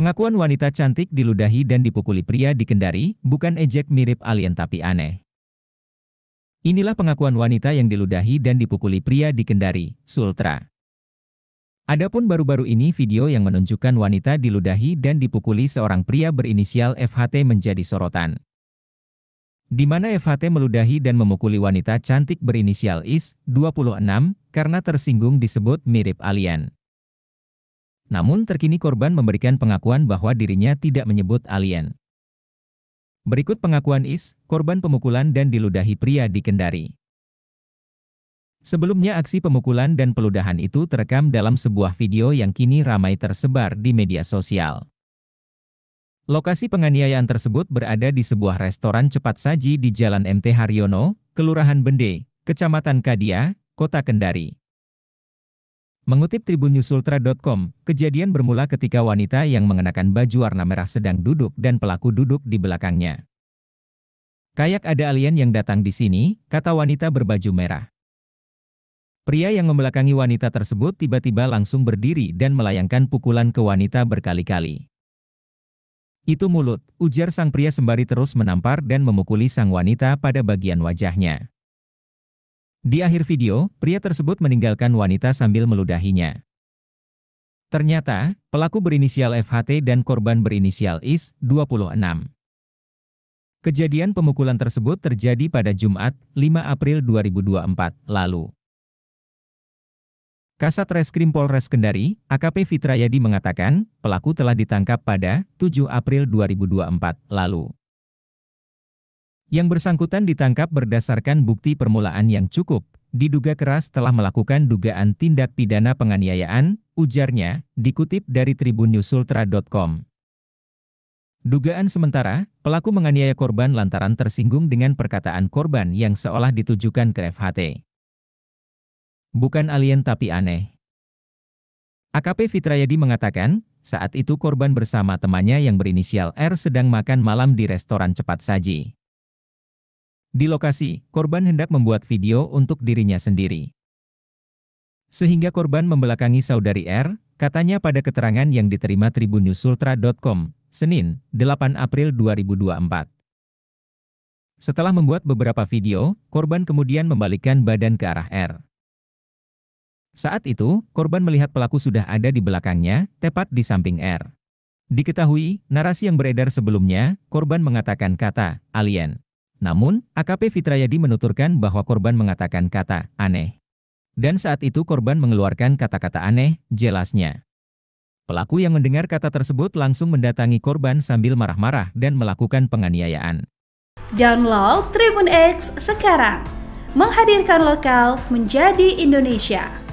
Pengakuan wanita cantik diludahi dan dipukuli pria di Kendari, bukan ejek mirip alien tapi aneh. Inilah pengakuan wanita yang diludahi dan dipukuli pria di Kendari, Sultra. Adapun baru-baru ini video yang menunjukkan wanita diludahi dan dipukuli seorang pria berinisial FHT menjadi sorotan. Di mana FHT meludahi dan memukuli wanita cantik berinisial Is, 26, karena tersinggung disebut mirip alien. Namun terkini korban memberikan pengakuan bahwa dirinya tidak menyebut alien. Berikut pengakuan Is, korban pemukulan dan diludahi pria di Kendari. Sebelumnya aksi pemukulan dan peludahan itu terekam dalam sebuah video yang kini ramai tersebar di media sosial. Lokasi penganiayaan tersebut berada di sebuah restoran cepat saji di Jalan MT Haryono, Kelurahan Bende, Kecamatan Kadia, Kota Kendari. Mengutip tribunnewsultra.com, kejadian bermula ketika wanita yang mengenakan baju warna merah sedang duduk dan pelaku duduk di belakangnya. Kayak ada alien yang datang di sini, kata wanita berbaju merah. Pria yang membelakangi wanita tersebut tiba-tiba langsung berdiri dan melayangkan pukulan ke wanita berkali-kali. Itu mulut, ujar sang pria sembari terus menampar dan memukuli sang wanita pada bagian wajahnya. Di akhir video, pria tersebut meninggalkan wanita sambil meludahinya. Ternyata, pelaku berinisial FHT dan korban berinisial IS, 26. Kejadian pemukulan tersebut terjadi pada Jumat, 5 April 2024, lalu. Kasat Reskrim Polres Kendari, AKP Fitrayadi mengatakan, pelaku telah ditangkap pada 7 April 2024, lalu. Yang bersangkutan ditangkap berdasarkan bukti permulaan yang cukup, diduga keras telah melakukan dugaan tindak pidana penganiayaan, ujarnya, dikutip dari tribunnewsultra.com. Dugaan sementara, pelaku menganiaya korban lantaran tersinggung dengan perkataan korban yang seolah ditujukan ke FHT. Bukan alien tapi aneh. AKP Fitrayadi mengatakan, saat itu korban bersama temannya yang berinisial R sedang makan malam di restoran cepat saji. Di lokasi, korban hendak membuat video untuk dirinya sendiri. Sehingga korban membelakangi saudari R, katanya pada keterangan yang diterima tribunnews.ultra.com, Senin, 8 April 2024. Setelah membuat beberapa video, korban kemudian membalikkan badan ke arah R. Saat itu, korban melihat pelaku sudah ada di belakangnya, tepat di samping R. Diketahui, narasi yang beredar sebelumnya, korban mengatakan kata, alien. Namun, AKP Fitrayadi menuturkan bahwa korban mengatakan kata aneh. Dan saat itu korban mengeluarkan kata-kata aneh, jelasnya. Pelaku yang mendengar kata tersebut langsung mendatangi korban sambil marah-marah dan melakukan penganiayaan. Download Tribun X sekarang. Menghadirkan lokal menjadi Indonesia.